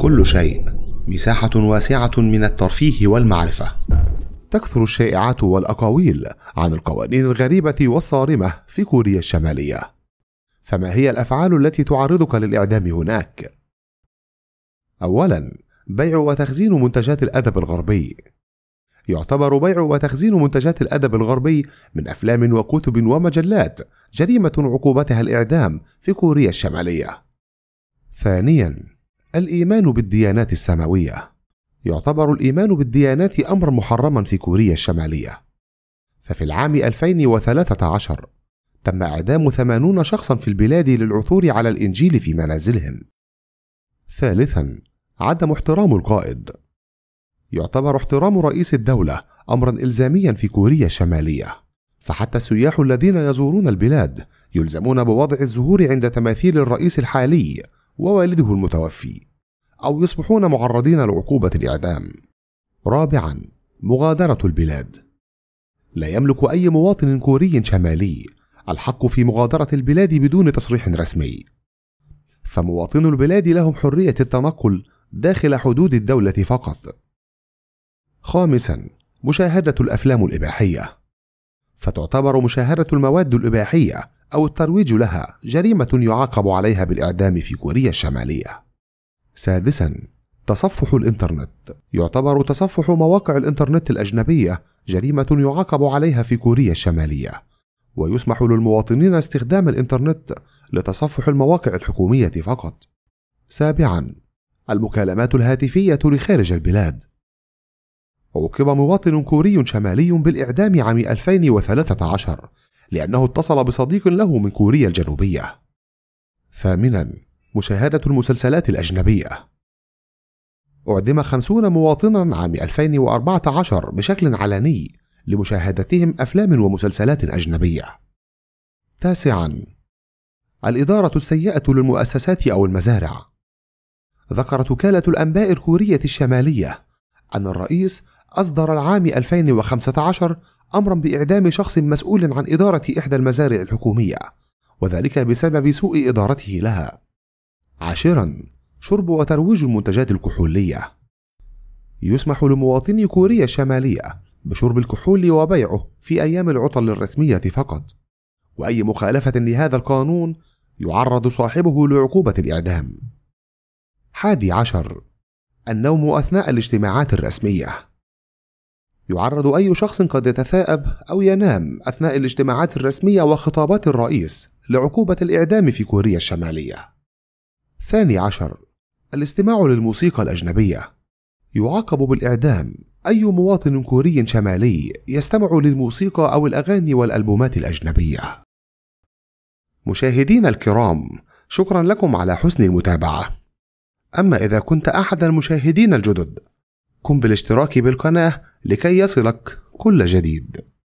كل شيء مساحة واسعة من الترفيه والمعرفة. تكثر الشائعات والأقاويل عن القوانين الغريبة والصارمة في كوريا الشمالية. فما هي الأفعال التي تعرضك للإعدام هناك؟ أولاً، بيع وتخزين منتجات الأدب الغربي. يعتبر بيع وتخزين منتجات الأدب الغربي من أفلام وكتب ومجلات جريمة عقوبتها الإعدام في كوريا الشمالية. ثانياً، الإيمان بالديانات السماوية يعتبر الإيمان بالديانات أمرا محرما في كوريا الشمالية ففي العام 2013 تم إعدام 80 شخصا في البلاد للعثور على الإنجيل في منازلهم ثالثا عدم احترام القائد يعتبر احترام رئيس الدولة أمرا إلزاميا في كوريا الشمالية فحتى السياح الذين يزورون البلاد يلزمون بوضع الزهور عند تماثيل الرئيس الحالي ووالده المتوفي أو يصبحون معرضين لعقوبة الإعدام. رابعًا مغادرة البلاد لا يملك أي مواطن كوري شمالي الحق في مغادرة البلاد بدون تصريح رسمي. فمواطنو البلاد لهم حرية التنقل داخل حدود الدولة فقط. خامسا مشاهدة الأفلام الإباحية فتعتبر مشاهدة المواد الإباحية أو الترويج لها جريمة يعاقب عليها بالإعدام في كوريا الشمالية سادسا تصفح الإنترنت يعتبر تصفح مواقع الإنترنت الأجنبية جريمة يعاقب عليها في كوريا الشمالية ويسمح للمواطنين استخدام الإنترنت لتصفح المواقع الحكومية فقط سابعا المكالمات الهاتفية لخارج البلاد عوقب مواطن كوري شمالي بالإعدام عام 2013 لأنه اتصل بصديق له من كوريا الجنوبية ثامنا مشاهدة المسلسلات الأجنبية أعدم خمسون مواطنا عام 2014 بشكل علني لمشاهدتهم أفلام ومسلسلات أجنبية تاسعا الإدارة السيئة للمؤسسات أو المزارع ذكرت وكالة الأنباء الكورية الشمالية أن الرئيس أصدر العام 2015 أمرا بإعدام شخص مسؤول عن إدارة إحدى المزارع الحكومية وذلك بسبب سوء إدارته لها عاشرا شرب وترويج المنتجات الكحولية يسمح لمواطني كوريا الشمالية بشرب الكحول وبيعه في أيام العطل الرسمية فقط وأي مخالفة لهذا القانون يعرض صاحبه لعقوبة الإعدام حادي عشر النوم أثناء الاجتماعات الرسمية يعرض أي شخص قد يتثاءب أو ينام أثناء الاجتماعات الرسمية وخطابات الرئيس لعقوبة الإعدام في كوريا الشمالية الثاني عشر الاستماع للموسيقى الأجنبية يعاقب بالإعدام أي مواطن كوري شمالي يستمع للموسيقى أو الأغاني والألبومات الأجنبية مشاهدينا الكرام شكرا لكم على حسن المتابعة أما إذا كنت أحد المشاهدين الجدد قم بالاشتراك بالقناة لكي يصلك كل جديد